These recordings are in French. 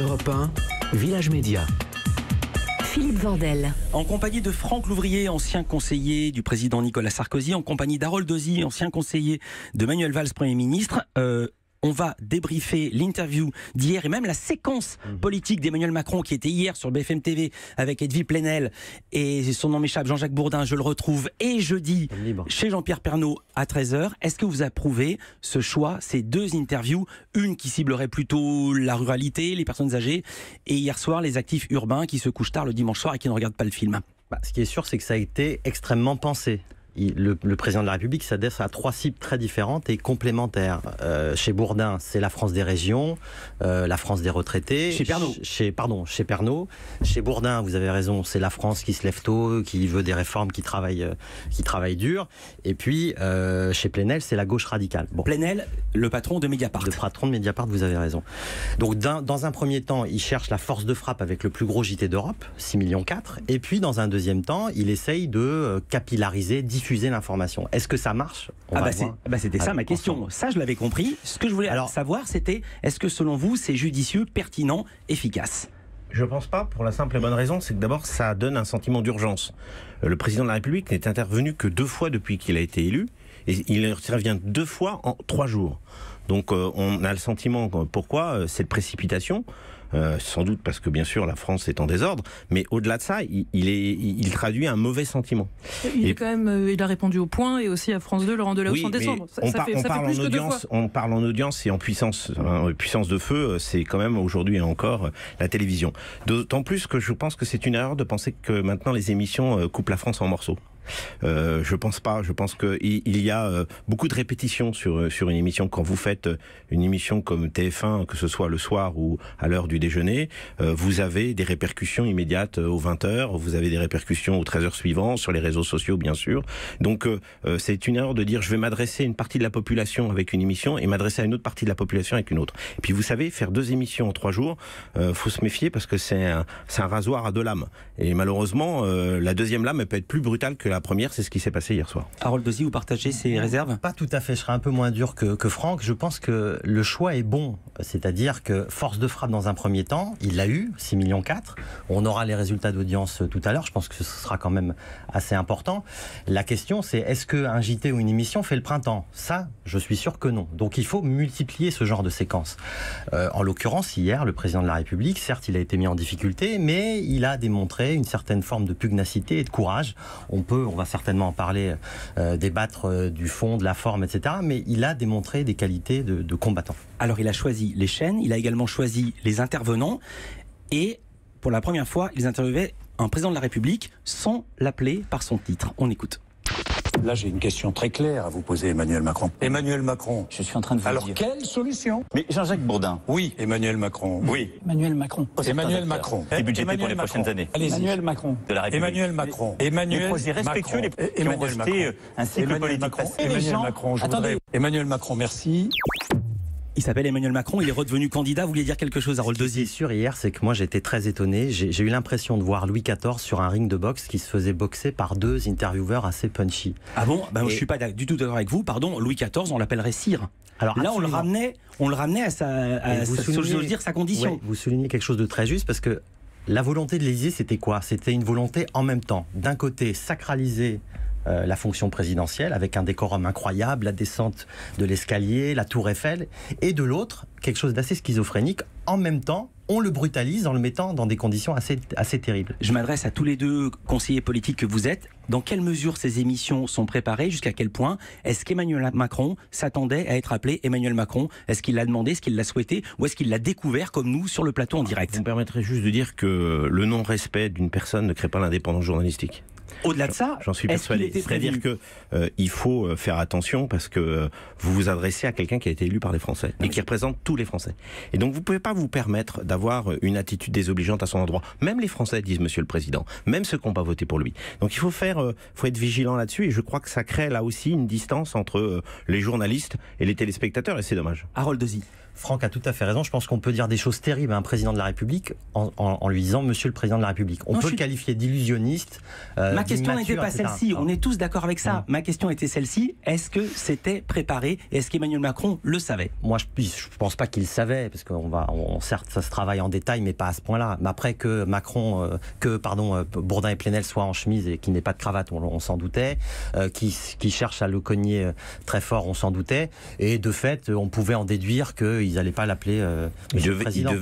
Europe Village Média. Philippe Vandel. En compagnie de Franck Louvrier, ancien conseiller du président Nicolas Sarkozy, en compagnie d'Harold Dozy, ancien conseiller de Manuel Valls, Premier ministre, euh, on va débriefer l'interview d'hier et même la séquence mhm. politique d'Emmanuel Macron qui était hier sur BFM TV avec Edwy Plenel et son nom m'échappe, Jean-Jacques Bourdin, je le retrouve, et jeudi chez Jean-Pierre Pernaud à 13h. Est-ce que vous approuvez ce choix, ces deux interviews, une qui ciblerait plutôt la ruralité, les personnes âgées, et hier soir les actifs urbains qui se couchent tard le dimanche soir et qui ne regardent pas le film bah, Ce qui est sûr, c'est que ça a été extrêmement pensé le, président de la République s'adresse à trois cibles très différentes et complémentaires. Euh, chez Bourdin, c'est la France des régions, euh, la France des retraités. Chez Pernaud. Chez, pardon, chez Pernaud, Chez Bourdin, vous avez raison, c'est la France qui se lève tôt, qui veut des réformes, qui travaille, euh, qui travaille dur. Et puis, chez Plenel, c'est la gauche radicale. Bon. Plenel, le patron de Mediapart. Le patron de Mediapart, vous avez raison. Donc, dans un premier temps, il cherche la force de frappe avec le plus gros JT d'Europe, 6 millions 4. Et puis, dans un deuxième temps, il essaye de capillariser, l'information. Est-ce que ça marche ah bah, bah, C'était ça ma question. Ça, je l'avais compris. Ce que je voulais Alors, savoir, c'était est-ce que selon vous, c'est judicieux, pertinent, efficace je pense pas, pour la simple et bonne raison, c'est que d'abord, ça donne un sentiment d'urgence. Euh, le président de la République n'est intervenu que deux fois depuis qu'il a été élu, et il revient deux fois en trois jours. Donc euh, on a le sentiment, pourquoi euh, cette précipitation euh, sans doute parce que bien sûr la France est en désordre, mais au-delà de ça, il, traduit un mauvais sentiment. Il, est quand même, euh, il a répondu au point et aussi à France 2, Laurent Delahousse en décembre. on, parle en audience, en audience et en puissance, hein, euh, puissance de feu, c'est quand même aujourd'hui encore la télévision. D'autant plus que je pense que c'est une erreur de penser que maintenant les émissions coupent la France en morceaux. Euh, je pense pas. Je pense qu'il y a euh, beaucoup de répétitions sur, euh, sur une émission. Quand vous faites une émission comme TF1, que ce soit le soir ou à l'heure du déjeuner, vous avez des répercussions immédiates aux 20h, vous avez des répercussions aux 13h suivants, sur les réseaux sociaux bien sûr. Donc c'est une erreur de dire je vais m'adresser à une partie de la population avec une émission et m'adresser à une autre partie de la population avec une autre. Et puis vous savez, faire deux émissions en trois jours, faut se méfier parce que c'est un, un rasoir à deux lames. Et malheureusement, la deuxième lame peut être plus brutale que la première, c'est ce qui s'est passé hier soir. Harold Dozy, vous partagez ses réserves Pas tout à fait, je serai un peu moins dur que, Franck. Je pense que le choix est bon, c'est-à-dire que force de frappe dans un premier temps, il l'a eu, 6 millions 4. On aura les résultats d'audience euh, tout à l'heure. Je pense que ce sera quand même assez important. La question, c'est est-ce qu'un JT ou une émission fait le printemps Ça, je suis sûr que non. Donc il faut multiplier ce genre de séquences. Euh, en l'occurrence, hier, le président de la République, certes, il a été mis en difficulté, mais il a démontré une certaine forme de pugnacité et de courage. On peut, on va certainement en parler, euh, débattre du fond, de la forme, etc. Mais il a démontré des qualités de, de combattant. Alors il a choisi les chaînes, il a également choisi les intervenants et pour la première fois, ils interviewaient un président de la République sans l'appeler par son titre. On écoute. Là, j'ai une question très claire à vous poser, Emmanuel Macron. Emmanuel Macron. Je suis en train de vous dire. Alors, quelle solution Mais Jean-Jacques Bourdin. Oui, Emmanuel Macron. Oui. Emmanuel Macron. Emmanuel Macron. Les budgets Emmanuel pour les Macron. prochaines années. Emmanuel Macron. De la Emmanuel Macron. Emmanuel Macron. Emmanuel Macron. un euh, Emmanuel politique Emmanuel Macron. Je Emmanuel Macron, merci. Il s'appelle Emmanuel Macron, il est redevenu candidat. Vous vouliez dire quelque chose, à Dosier Ce sûr hier, c'est que moi j'étais très étonné. J'ai eu l'impression de voir Louis XIV sur un ring de boxe qui se faisait boxer par deux intervieweurs assez punchy. Ah bon ben, Je suis pas du tout d'accord avec vous. Pardon, Louis XIV, on l'appellerait Sire. Alors, Là, on le, ramenait, on le ramenait à sa, sa condition. vous soulignez quelque chose de très juste parce que la volonté de l'Élysée, c'était quoi C'était une volonté en même temps. D'un côté, sacraliser euh, la fonction présidentielle, avec un décorum incroyable, la descente de l'escalier, la tour Eiffel, et de l'autre, quelque chose d'assez schizophrénique, en même temps, on le brutalise en le mettant dans des conditions assez, assez terribles. Je m'adresse à tous les deux conseillers politiques que vous êtes. Dans quelle mesure ces émissions sont préparées Jusqu'à quel point Est-ce qu'Emmanuel Macron s'attendait à être appelé Emmanuel Macron Est-ce qu'il l'a demandé Est-ce qu'il l'a souhaité Ou est-ce qu'il l'a découvert comme nous sur le plateau en direct Vous me permettrez juste de dire que le non-respect d'une personne ne crée pas l'indépendance journalistique. Au-delà de ça, j'en suis persuadé. cest dire que euh, il faut euh, faire attention parce que euh, vous vous adressez à quelqu'un qui a été élu par les Français et qui représente tous les Français. Et donc vous pouvez pas vous permettre d'avoir une attitude désobligeante à son endroit. Même les Français disent Monsieur le Président, même ceux qui n'ont pas voté pour lui. Donc il faut faire, faut être vigilant là-dessus. Et je crois que ça crée là aussi une distance entre les journalistes et les téléspectateurs. Et c'est dommage. Harold Desi Franck a tout à fait raison. Je pense qu'on peut dire des choses terribles à un président de la République en, lui disant Monsieur le président de la République. On peut le qualifier d'illusionniste. Euh, Ma question n'était pas celle-ci. On est tous d'accord avec ça. Hum. Ma question était celle-ci. Est-ce que c'était préparé Est-ce qu'Emmanuel Macron le savait Moi, je ne pense pas qu'il savait, parce qu'on va, on, certes, ça se travaille en détail, mais pas à ce point-là. Mais après que Macron, euh, que pardon, euh, Bourdin et Plenel soient en chemise et qu'il n'ait pas de cravate, on, s'en doutait. qui, cherche à le cogner très fort, on s'en doutait. Et de fait, on pouvait en déduire qu'il ils n'allaient pas l'appeler. Euh, ils il,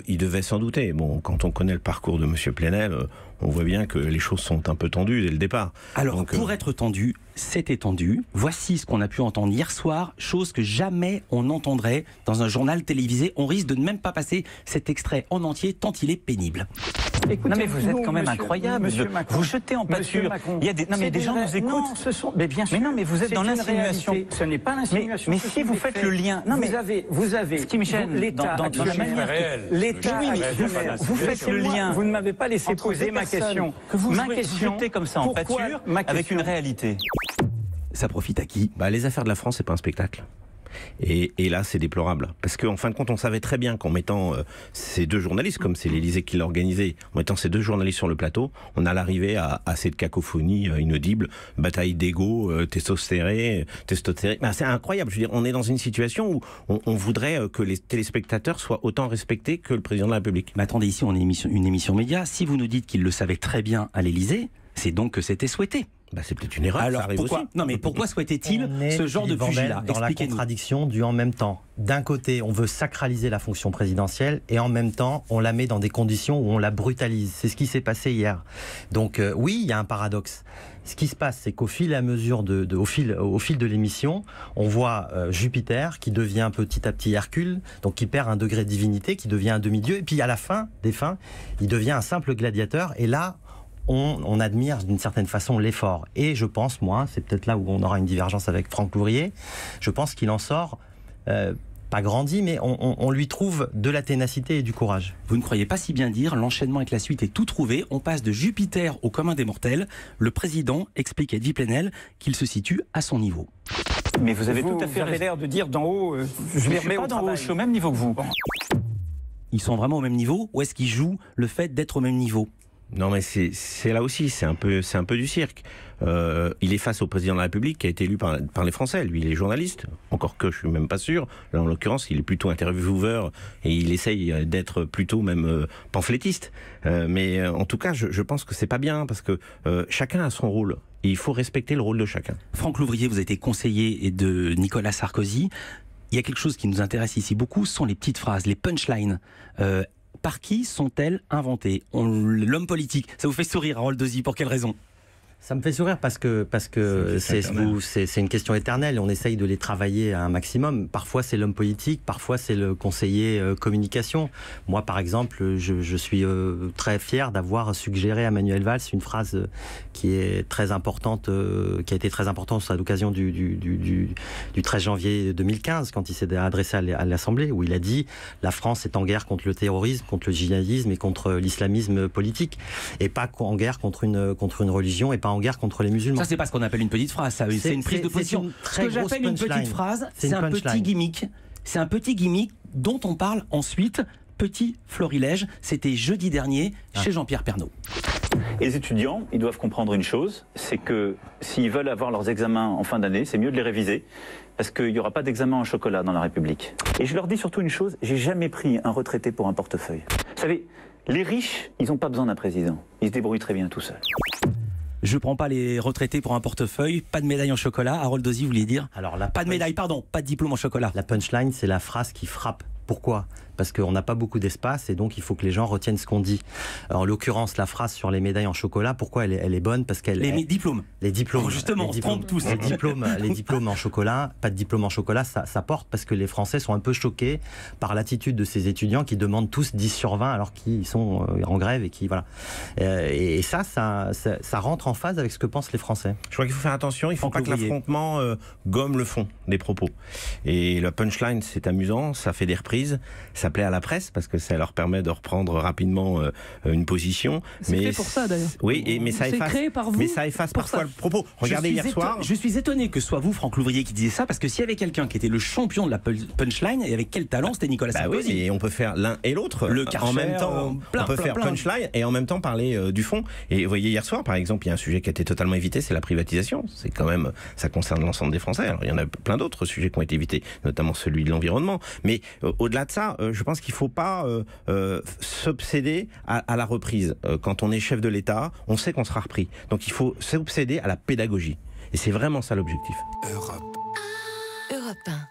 il, devait, douter. Bon, quand on connaît le parcours de M. Plenel, euh, on voit bien que les choses sont un peu tendues dès le départ. Alors, pour euh, être tendu, c'était tendu. Voici ce qu'on a pu entendre hier soir, chose que jamais on entendrait dans un journal télévisé. On risque de ne même pas passer cet extrait en entier, tant il est pénible. Écoutez, non mais vous êtes quand même incroyable. Monsieur Macron, vous jetez en pâture. Il y a des, non mais des gens nous écoutent. ce sont, mais bien sûr. Mais non mais vous êtes dans l'insinuation. Ce n'est pas l'insinuation. Mais, si vous faites le lien, non mais vous avez, vous avez. Ce qui me gêne dans, dans, dans, L'État. vous, faites le lien. Vous ne m'avez pas laissé poser ma question, que vous ma question, comme ça en pâture, avec une réalité. Ça profite à qui bah, Les affaires de la France, c'est pas un spectacle. Et, là, c'est déplorable. Parce qu'en en fin de compte, on savait très bien qu'en mettant euh, ces deux journalistes, comme c'est l'Élysée qui l'a organisé, en mettant ces deux journalistes sur le plateau, on allait arriver à, cette cacophonie euh, inaudible, bataille d'ego, euh, testostéré, c'est incroyable. Je veux on est dans une situation où on, voudrait euh, que les téléspectateurs soient autant respectés que le président de la République. Mais attendez, ici, on est une émission, une émission média. Si vous nous dites qu'il le savait très bien à l'Élysée, c'est donc que c'était souhaité. Bah, c'est peut-être une erreur. Alors pourquoi Non mais pourquoi souhaitait-il ce genre de fusil-là Dans la contradiction du en même temps. D'un côté, on veut sacraliser la fonction présidentielle et en même temps, on la met dans des conditions où on la brutalise. C'est ce qui s'est passé hier. Donc euh, oui, il y a un paradoxe. Ce qui se passe, c'est qu'au fil à mesure de, fil, de l'émission, on voit euh, Jupiter qui devient petit à petit Hercule, donc qui perd un degré de divinité, qui devient un demi-dieu, et puis à la fin des fins, il devient un simple gladiateur. Et là, on, admire d'une certaine façon l'effort. Et je pense, moi, c'est peut-être là où on aura une divergence avec Franck Louvrier, je pense qu'il en sort euh, pas grandi, mais on, lui trouve de la ténacité et du courage. Vous ne croyez pas si bien dire, l'enchaînement avec la suite est tout trouvé, on passe de Jupiter au commun des mortels. Le président explique à Edwy Plenel qu'il se situe à son niveau. Mais vous avez tout à fait l'air de dire d'en haut, euh, je, d'en haut, je suis au même niveau que vous. Ils sont vraiment au même niveau ou est-ce qu'ils jouent le fait d'être au même niveau non, mais c'est là aussi, c'est un, peu, un peu du cirque. Euh, il est face au président de la République qui a été élu par, les Français. Lui, il est journaliste. Encore que, je suis même pas sûr. Là, en l'occurrence, il est plutôt intervieweur et il essaye d'être plutôt même euh, pamphlétiste. Euh, mais en tout cas, je, pense que c'est pas bien parce que chacun a son rôle. il faut respecter le rôle de chacun. Franck Louvrier, vous avez été conseiller de Nicolas Sarkozy. Il y a quelque chose qui nous intéresse ici beaucoup, ce sont les petites phrases, les punchlines par qui sont-elles inventées L'homme politique, ça vous fait sourire, Harold Dozy, pour quelle raison ça me fait sourire parce que parce que c'est c'est une question éternelle. On essaye de les travailler à un maximum. Parfois c'est l'homme politique, parfois c'est le conseiller euh, communication. Moi par exemple, je, je suis euh, très fier d'avoir suggéré à Manuel Valls une phrase euh, qui est très importante, qui a été très importante à l'occasion du du, du, du 13 janvier 2015 quand il s'est adressé à l'Assemblée où il a dit la France est en guerre contre le terrorisme, contre le djihadisme et contre l'islamisme politique et pas en guerre contre une contre une religion et en guerre contre les musulmans. Ça, c'est pas ce qu'on appelle une petite phrase, C'est une prise de position. ce que j'appelle une petite phrase, c'est un petit gimmick. C'est un petit gimmick dont on parle ensuite. Petit florilège, c'était jeudi dernier ah. chez Jean-Pierre Pernaud. Les étudiants, ils doivent comprendre une chose, c'est que s'ils veulent avoir leurs examens en fin d'année, c'est mieux de les réviser, parce qu'il n'y aura pas d'examen en chocolat dans la République. Et je leur dis surtout une chose, j'ai jamais pris un retraité pour un portefeuille. Vous savez, les riches, ils n'ont pas besoin d'un président. Ils se débrouillent très bien tout seuls. Je prends pas les retraités pour un portefeuille, pas de médaille en chocolat. Harold Dozy voulait dire. Alors là, pas de médaille, pardon, pas de diplôme en chocolat. La punchline, c'est la phrase qui frappe. Pourquoi parce qu'on n'a pas beaucoup d'espace et donc il faut que les gens retiennent ce qu'on dit. en l'occurrence, la phrase sur les médailles en chocolat, pourquoi elle est, bonne Parce qu'elle. Les diplômes. Les diplômes. Oh, justement, on se trompe tous. Les diplômes, les diplômes en chocolat, pas de diplôme en chocolat, ça, ça porte parce que les Français sont un peu choqués par l'attitude de ces étudiants qui demandent tous 10 sur 20 alors qu'ils sont euh, en grève et qui. Voilà. Euh, et, ça, ça, rentre en phase avec ce que pensent les Français. Je crois qu'il faut faire attention, il ne faut pas que l'affrontement euh, gomme le fond des propos. Et la punchline, c'est amusant, ça fait des reprises, ça appeler à la presse parce que ça leur permet de reprendre rapidement euh, une position. Mais fait pour ça d'ailleurs. Oui, et, mais, ça efface, créé par vous mais ça efface parfois le propos. Regardez hier soir. Je suis étonné que ce soit vous, Franck Louvrier, qui disiez ça parce que s'il y avait quelqu'un qui était le champion de la punchline et avec quel talent, c'était Nicolas bah Sarkozy. et on peut faire l'un et l'autre. Le en même temps, euh, on peut faire punchline et en même temps parler euh, du fond. Et vous voyez hier soir, par exemple, il y a un sujet qui a été totalement évité, c'est la privatisation. C'est quand même, ça concerne l'ensemble des Français. Alors, il y en a plein d'autres sujets qui ont été évités, notamment celui de l'environnement. Mais au-delà de ça, je je pense qu'il ne faut pas euh, euh, s'obséder à, la reprise. Euh, quand on est chef de l'État, on sait qu'on sera repris. Donc il faut s'obséder à la pédagogie. Et c'est vraiment ça l'objectif. Europe. Europe